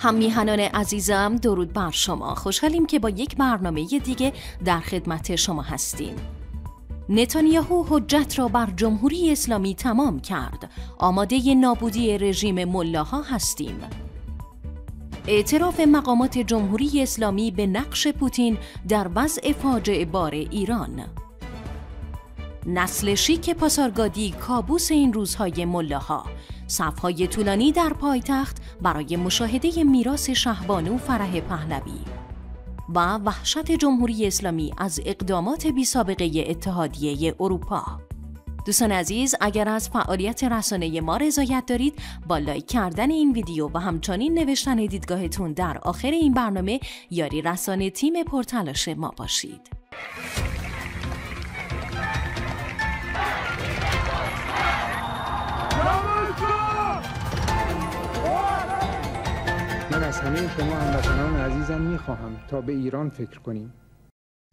همیهنان عزیزم درود بر شما خوشحالیم که با یک برنامه دیگه در خدمت شما هستیم نتانیاهو حجت را بر جمهوری اسلامی تمام کرد آماده نابودی رژیم ملاها هستیم اعتراف مقامات جمهوری اسلامی به نقش پوتین در وضع فاجعه بار ایران نسل شیک پاسارگادی کابوس این روزهای ملاها صفهای طولانی در پایتخت برای مشاهده میراث شهبانو فرح پهلوی و وحشت جمهوری اسلامی از اقدامات بی سابقه اتحادیه اروپا دوستان عزیز اگر از فعالیت رسانه ما رضایت دارید با لایک کردن این ویدیو و همچنین نوشتن دیدگاهتون در آخر این برنامه یاری رسانه تیم پرتلاش ما باشید همه شما هموطنان عزیزم میخواهم تا به ایران فکر کنیم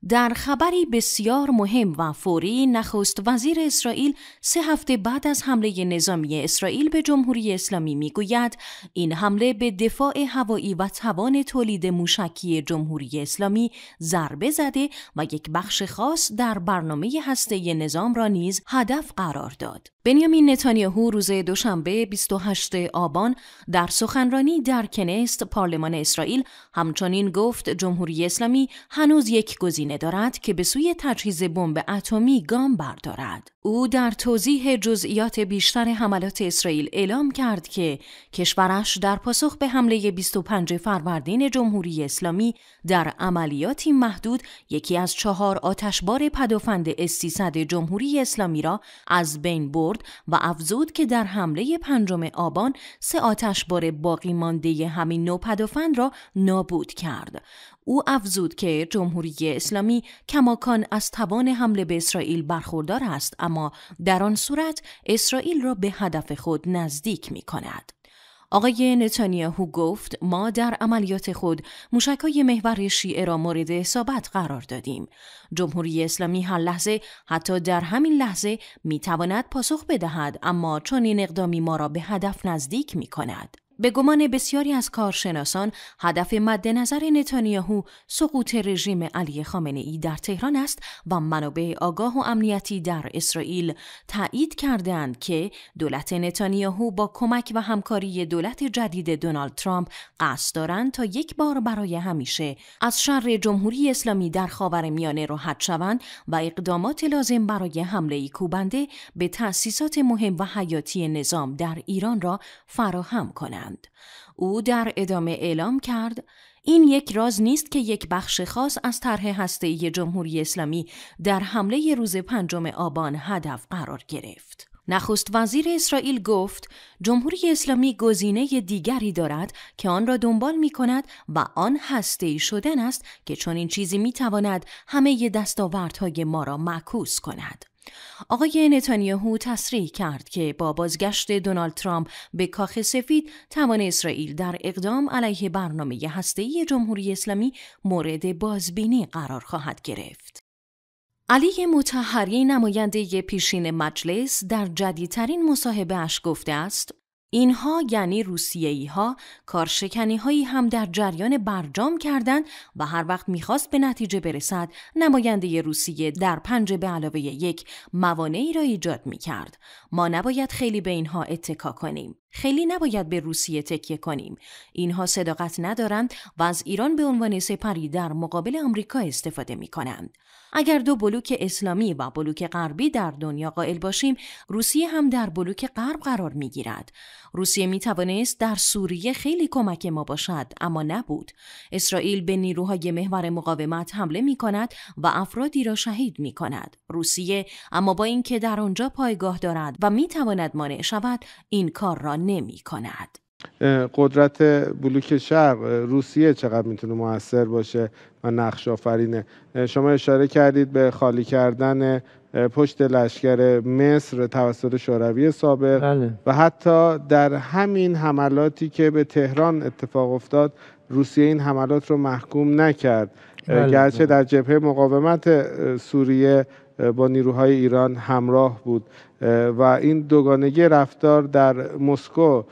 در خبری بسیار مهم و فوری نخست وزیر اسرائیل سه هفته بعد از حمله نظامی اسرائیل به جمهوری اسلامی میگوید این حمله به دفاع هوایی و توان تولید موشکی جمهوری اسلامی ضربه زده و یک بخش خاص در برنامه هسته نظام را نیز هدف قرار داد. بنیامین نتانیاهو روز دوشنبه 28 آبان در سخنرانی در کنست پارلمان اسرائیل همچنین گفت جمهوری اسلامی هنوز یک گزینه گزینه دارد که به سوی تجهیز بمب اتمی گام بردارد. او در توضیح جزئیات بیشتر حملات اسرائیل اعلام کرد که کشورش در پاسخ به حمله 25 فروردین جمهوری اسلامی در عملیاتی محدود یکی از چهار آتشبار پدافند s جمهوری اسلامی را از بین برد و افزود که در حمله پنجم آبان سه آتشبار باقی مانده همین نو پدافند را نابود کرد. او افزود که جمهوری اسلامی اسلامی کماکان از توان حمله به اسرائیل برخوردار است اما در آن صورت اسرائیل را به هدف خود نزدیک می کند. آقای نتانیاهو گفت ما در عملیات خود موشکای محور شیعه را مورد حسابت قرار دادیم. جمهوری اسلامی هر لحظه حتی در همین لحظه می تواند پاسخ بدهد اما چون این اقدامی ما را به هدف نزدیک می کند. به گمان بسیاری از کارشناسان هدف مد نظر نتانیاهو سقوط رژیم علی خامنه ای در تهران است و منابع آگاه و امنیتی در اسرائیل تایید کردهاند که دولت نتانیاهو با کمک و همکاری دولت جدید دونالد ترامپ قصد دارند تا یک بار برای همیشه از شر جمهوری اسلامی در خاورمیانه راحت شوند و اقدامات لازم برای حمله کوبنده به تأسیسات مهم و حیاتی نظام در ایران را فراهم کنند. او در ادامه اعلام کرد این یک راز نیست که یک بخش خاص از طرح هسته جمهوری اسلامی در حمله روز پنجم آبان هدف قرار گرفت. نخست وزیر اسرائیل گفت جمهوری اسلامی گزینه دیگری دارد که آن را دنبال می کند و آن هسته شدن است که چون این چیزی می تواند همه دستاوردهای ما را معکوس کند. آقای نتانیاهو تصریح کرد که با بازگشت دونالد ترامپ به کاخ سفید توان اسرائیل در اقدام علیه برنامه هسته‌ای جمهوری اسلامی مورد بازبینی قرار خواهد گرفت. علی متحری نماینده پیشین مجلس در جدیدترین مصاحبه اش گفته است اینها یعنی روسیه ها کارشکنی هایی هم در جریان برجام کردند و هر وقت میخواست به نتیجه برسد نماینده روسیه در پنج به علاوه یک موانعی را ایجاد میکرد ما نباید خیلی به اینها اتکا کنیم خیلی نباید به روسیه تکیه کنیم. اینها صداقت ندارند و از ایران به عنوان سپری در مقابل آمریکا استفاده می کنند. اگر دو بلوک اسلامی و بلوک غربی در دنیا قائل باشیم، روسیه هم در بلوک غرب قرار می گیرد. روسیه می توانست در سوریه خیلی کمک ما باشد، اما نبود. اسرائیل به نیروهای محور مقاومت حمله می کند و افرادی را شهید می کند. روسیه اما با اینکه در آنجا پایگاه دارد و می تواند مانع شود، این کار را نمی کند. قدرت بلوک شرق روسیه چقدر میتونه موثر باشه و نقش آفرینه شما اشاره کردید به خالی کردن پشت لشکر مصر توسط شوروی سابق بله. و حتی در همین حملاتی که به تهران اتفاق افتاد روسیه این حملات رو محکوم نکرد بله، بله. گرچه در جبهه مقاومت سوریه با نیروهای ایران همراه بود و این دوگانگی رفتار در مسکو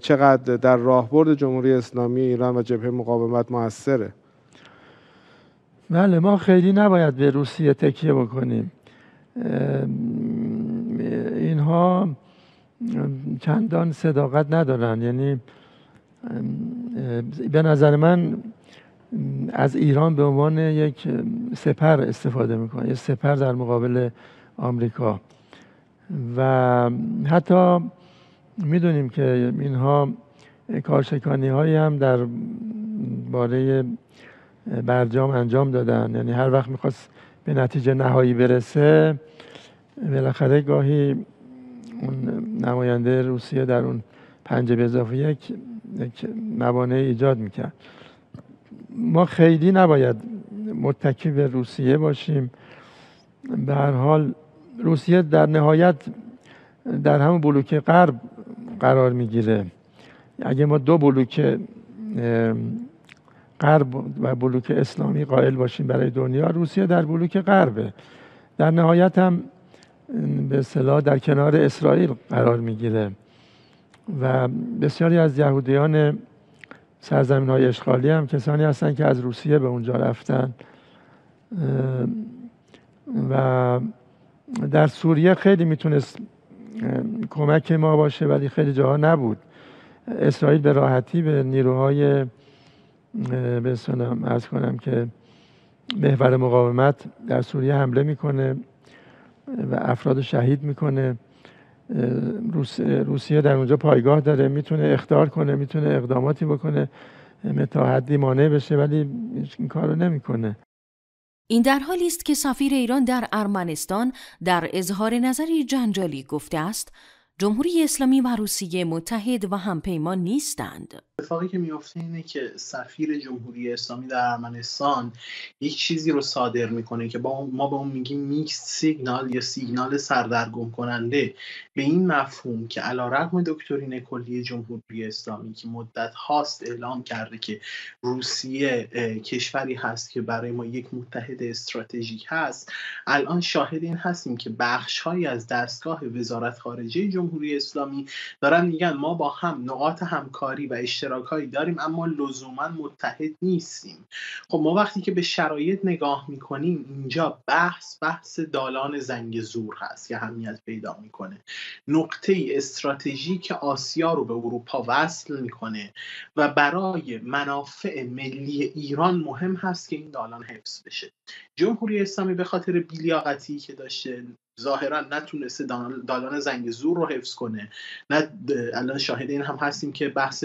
چقدر در راهبرد جمهوری اسلامی ایران و جبهه مقاومت موثره بله ما خیلی نباید به روسیه تکیه بکنیم اینها چندان صداقت ندارن یعنی به نظر من از ایران به عنوان یک سپر استفاده میکنه، یک سپر در مقابل آمریکا و حتی میدونیم که اینها کارشکانی هایی هم در باره برجام انجام دادن یعنی هر وقت میخواست به نتیجه نهایی برسه بالاخره گاهی اون نماینده روسیه در اون پنج به اضافه یک یک موانع ایجاد میکرد ما خیلی نباید متکی به روسیه باشیم به هر حال روسیه در نهایت در همون بلوک غرب قرار میگیره اگه ما دو بلوک غرب و بلوک اسلامی قائل باشیم برای دنیا روسیه در بلوک غربه در نهایت هم به صلاح در کنار اسرائیل قرار میگیره و بسیاری از یهودیان سرزمین های اشغالی هم کسانی هستند که از روسیه به اونجا رفتن و در سوریه خیلی میتونست کمک ما باشه ولی خیلی جاها نبود اسرائیل به راحتی به نیروهای به از کنم که محور مقاومت در سوریه حمله میکنه و افراد شهید میکنه روسیه در اونجا پایگاه داره میتونه اختار کنه میتونه اقداماتی بکنه تا حدی مانع بشه ولی این کار رو نمیکنه این در حالی است که سفیر ایران در ارمنستان در اظهار نظری جنجالی گفته است جمهوری اسلامی و روسیه متحد و همپیمان نیستند. اتفاقی که میفته اینه که سفیر جمهوری اسلامی در ارمنستان یک چیزی رو صادر میکنه که ما به اون میگیم میکس سیگنال یا سیگنال سردرگم کننده به این مفهوم که علا رقم دکترین کلی جمهوری اسلامی که مدت هاست اعلام کرده که روسیه کشوری هست که برای ما یک متحد استراتژیک هست الان شاهد این هستیم که بخشهایی از دستگاه وزارت خارجه جمهوری اسلامی دارن میگن ما با هم نقاط همکاری و اشتراکهایی داریم اما لزوما متحد نیستیم خب ما وقتی که به شرایط نگاه میکنیم اینجا بحث بحث دالان زنگ زور هست که همیت پیدا میکنه نقطه استراتژی که آسیا رو به اروپا وصل میکنه و برای منافع ملی ایران مهم هست که این دالان حفظ بشه جمهوری اسلامی به خاطر بیلیاقتی که داشته ظاهرا نتونسته دالان زور رو حفظ کنه نه الان شاهد این هم هستیم که بحث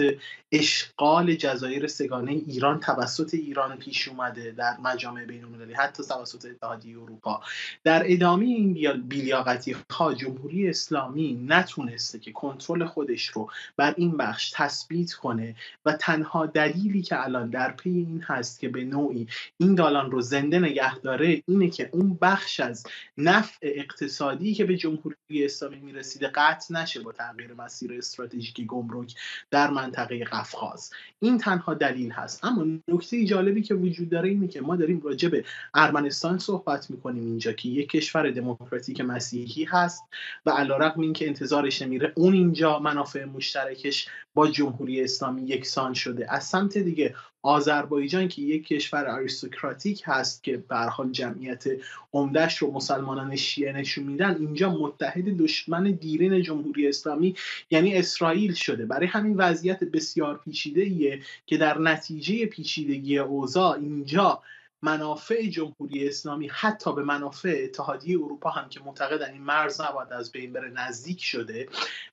اشغال جزایر سگانه ایران توسط ایران پیش اومده در مجامع بین المللی حتی توسط اتحادیه اروپا در ادامه این بیلیاقتی ها جمهوری اسلامی نتونسته که کنترل خودش رو بر این بخش تثبیت کنه و تنها دلیلی که الان در پی این هست که به نوعی این دالان رو زنده نگه داره اینه که اون بخش از نفع اقتصاد اقتصادی که به جمهوری اسلامی میرسیده قطع نشه با تغییر مسیر استراتژیک گمرک در منطقه قفقاز این تنها دلیل هست اما نکته جالبی که وجود داره اینه که ما داریم راجع به ارمنستان صحبت میکنیم اینجا که یک کشور دموکراتیک مسیحی هست و علیرغم اینکه انتظارش نمیره اون اینجا منافع مشترکش با جمهوری اسلامی یکسان شده از سمت دیگه آذربایجان که یک کشور آریستوکراتیک هست که به حال جمعیت عمدهش رو مسلمانان شیعه نشون میدن اینجا متحد دشمن دیرین جمهوری اسلامی یعنی اسرائیل شده برای همین وضعیت بسیار پیچیده که در نتیجه پیچیدگی اوضاع اینجا منافع جمهوری اسلامی حتی به منافع اتحادیه اروپا هم که معتقدن این مرز نباید از بین بره نزدیک شده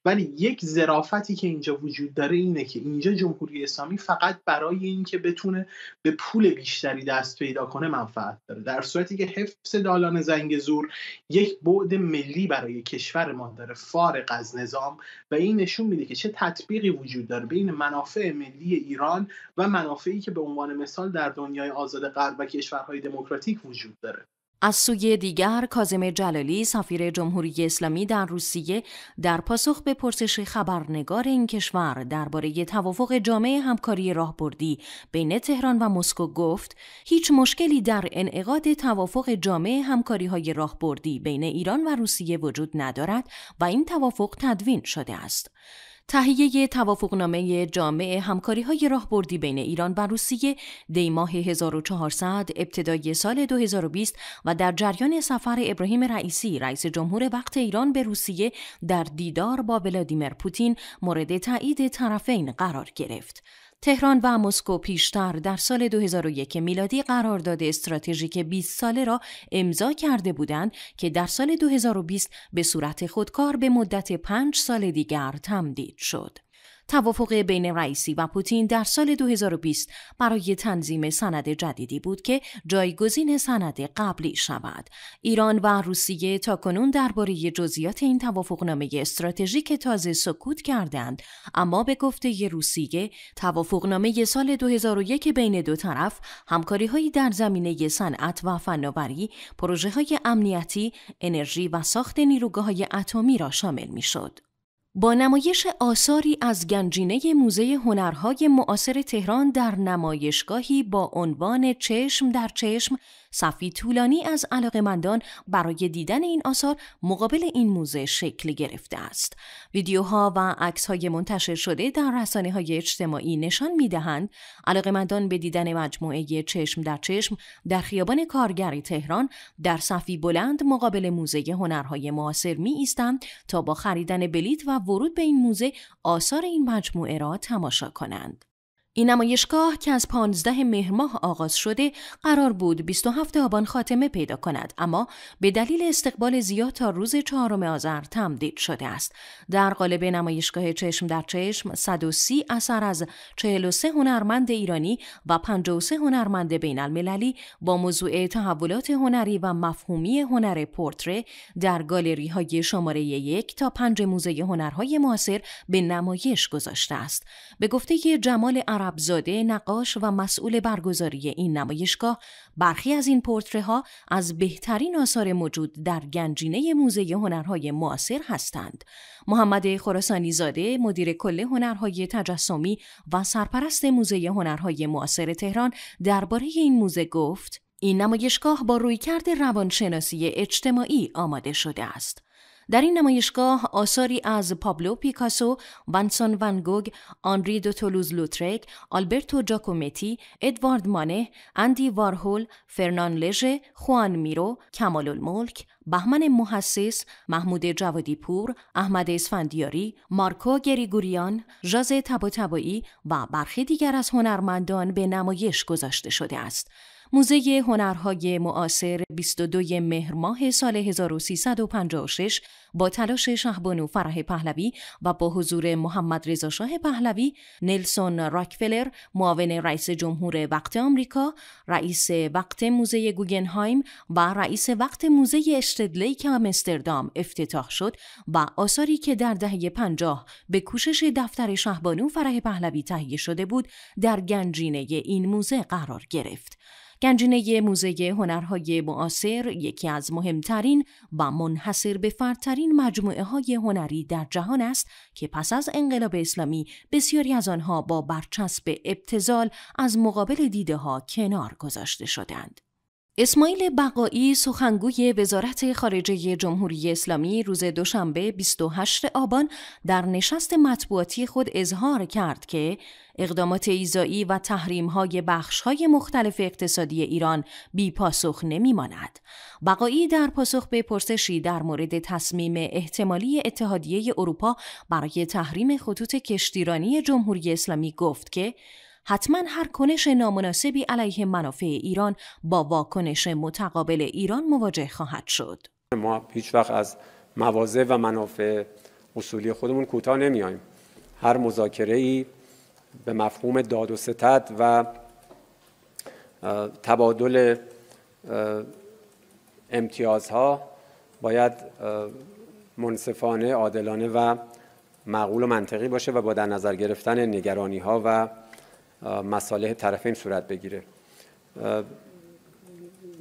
ولی یک ظرافتی که اینجا وجود داره اینه که اینجا جمهوری اسلامی فقط برای اینکه بتونه به پول بیشتری دست پیدا کنه منفعت داره در صورتی که حفظ دالان زنگ زور یک بعد ملی برای کشور ما داره فارق از نظام و این نشون میده که چه تطبیقی وجود داره بین منافع ملی ایران و منافعی که به عنوان مثال در دنیای آزاد غرب کشورهای دموکراتیک وجود از سوی دیگر کازم جلالی سفیر جمهوری اسلامی در روسیه در پاسخ به پرسش خبرنگار این کشور درباره توافق جامعه همکاری راهبردی بین تهران و مسکو گفت هیچ مشکلی در انعقاد توافق جامعه همکاری های راهبردی بین ایران و روسیه وجود ندارد و این توافق تدوین شده است تهیه توافقنامه جامع همکاری های راهبردی بین ایران و روسیه دی ماه 1400 ابتدای سال 2020 و در جریان سفر ابراهیم رئیسی رئیس جمهور وقت ایران به روسیه در دیدار با ولادیمیر پوتین مورد تایید طرفین قرار گرفت. تهران و مسکو پیشتر در سال 2001 میلادی قرارداد استراتژیک 20 ساله را امضا کرده بودند که در سال 2020 به صورت خودکار به مدت 5 سال دیگر تمدید شد. توافق بین رئیسی و پوتین در سال 2020 برای تنظیم سند جدیدی بود که جایگزین سند قبلی شود. ایران و روسیه تا کنون درباره جزئیات این توافقنامه استراتژیک تازه سکوت کردند اما به گفته روسیه توافقنامه سال 2001 بین دو طرف همکاری در زمینه صنعت و فناوری، پروژه های امنیتی، انرژی و ساخت نیروگاه های اتمی را شامل می با نمایش آثاری از گنجینه موزه هنرهای معاصر تهران در نمایشگاهی با عنوان چشم در چشم صفی طولانی از مندان برای دیدن این آثار مقابل این موزه شکل گرفته است. ویدیوها و عکس‌های منتشر شده در رسانه های اجتماعی نشان علاقه مندان به دیدن مجموعه چشم در چشم در خیابان کارگری تهران در صفی بلند مقابل موزه هنرهای معاصر می ایستند تا با خریدن بلیت و ورود به این موزه آثار این مجموعه را تماشا کنند. این نمایشگاه که از 15 مهر ماه آغاز شده قرار بود 27 آبان خاتمه پیدا کند اما به دلیل استقبال زیاد تا روز چهارم آذر تمدید شده است در قالب نمایشگاه چشم در چشم 130 اثر از 43 هنرمند ایرانی و 53 هنرمند بین المللی با موضوع تحولات هنری و مفهومی هنر پورتره در گالری های شماره یک تا پنج موزه هنرهای معاصر به نمایش گذاشته است به گفته جمال عرب عربزاده نقاش و مسئول برگزاری این نمایشگاه برخی از این پورتره ها از بهترین آثار موجود در گنجینه موزه هنرهای معاصر هستند محمد خراسانی زاده مدیر کل هنرهای تجسمی و سرپرست موزه هنرهای معاصر تهران درباره این موزه گفت این نمایشگاه با رویکرد روانشناسی اجتماعی آماده شده است در این نمایشگاه آثاری از پابلو پیکاسو، وانسون ونگوگ، آنری دو تولوز لوترک، آلبرتو جاکومتی، ادوارد مانه، اندی وارهول، فرنان لژه، خوان میرو، کمال الملک، بهمن محسس، محمود جوادی پور، احمد اسفندیاری، مارکو گریگوریان، ژاز تباتبایی و برخی دیگر از هنرمندان به نمایش گذاشته شده است. موزه هنرهای معاصر 22 مهر ماه سال 1356 با تلاش شهبانو فرح پهلوی و با حضور محمد رضا شاه پهلوی، نلسون راکفلر، معاون رئیس جمهور وقت آمریکا، رئیس وقت موزه گوگنهایم و رئیس وقت موزه اشتدلیک آمستردام افتتاح شد و آثاری که در دهه 50 به کوشش دفتر شهبانو فرح پهلوی تهیه شده بود در گنجینه این موزه قرار گرفت. گنجینه موزه هنرهای معاصر یکی از مهمترین و منحصر به فردترین مجموعه های هنری در جهان است که پس از انقلاب اسلامی بسیاری از آنها با برچسب ابتزال از مقابل دیده ها کنار گذاشته شدند. اسماعیل بقایی سخنگوی وزارت خارجه جمهوری اسلامی روز دوشنبه 28 آبان در نشست مطبوعاتی خود اظهار کرد که اقدامات ایزایی و تحریم های بخش های مختلف اقتصادی ایران بی پاسخ نمی ماند. بقایی در پاسخ به پرسشی در مورد تصمیم احتمالی اتحادیه اروپا برای تحریم خطوط کشتیرانی جمهوری اسلامی گفت که حتما هر کنش نامناسبی علیه منافع ایران با واکنش متقابل ایران مواجه خواهد شد. ما هیچ وقت از مواضع و منافع اصولی خودمون کوتاه نمیایم. هر مذاکره ای به مفهوم داد و ستد و تبادل امتیازها باید منصفانه، عادلانه و معقول و منطقی باشه و با در نظر گرفتن نگرانی ها و مصالح طرفین صورت بگیره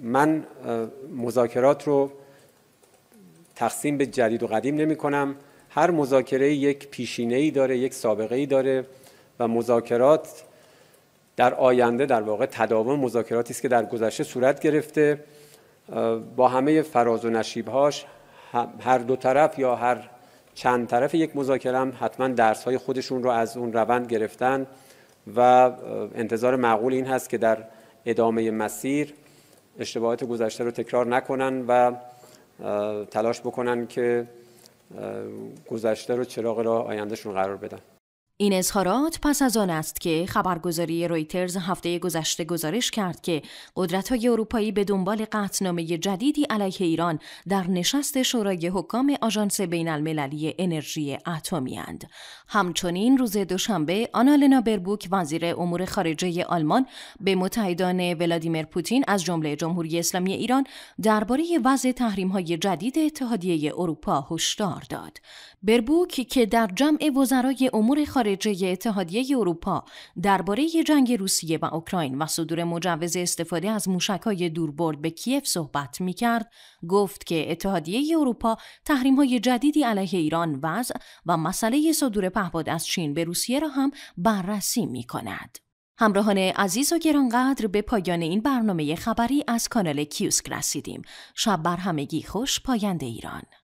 من مذاکرات رو تقسیم به جدید و قدیم نمی کنم هر مذاکره یک پیشینه ای داره یک سابقه ای داره و مذاکرات در آینده در واقع تداوم مذاکراتی است که در گذشته صورت گرفته با همه فراز و نشیبهاش هر دو طرف یا هر چند طرف یک مذاکره هم حتما درس های خودشون رو از اون روند گرفتن و انتظار معقول این هست که در ادامه مسیر اشتباهات گذشته رو تکرار نکنن و تلاش بکنن که گذشته رو چراغ را آیندهشون قرار بدن این اظهارات پس از آن است که خبرگزاری رویترز هفته گذشته گزارش کرد که های اروپایی به دنبال قطنامه جدیدی علیه ایران در نشست شورای حکام آژانس المللی انرژی اتمی اند. همچنین روز دوشنبه آنالنا بربوک وزیر امور خارجه آلمان به متحدان ولادیمیر پوتین از جمله جمهوری اسلامی ایران درباره وضع های جدید اتحادیه اروپا هشدار داد. بربوک که در جمع وزرای امور خارجه خارجه اتحادیه اروپا درباره جنگ روسیه و اوکراین و صدور مجوز استفاده از های دوربرد به کیف صحبت می کرد، گفت که اتحادیه اروپا تحریم های جدیدی علیه ایران وضع و مسئله صدور پهپاد از چین به روسیه را هم بررسی می کند. همراهان عزیز و گرانقدر به پایان این برنامه خبری از کانال کیوسک رسیدیم. شب بر همگی خوش پاینده ایران.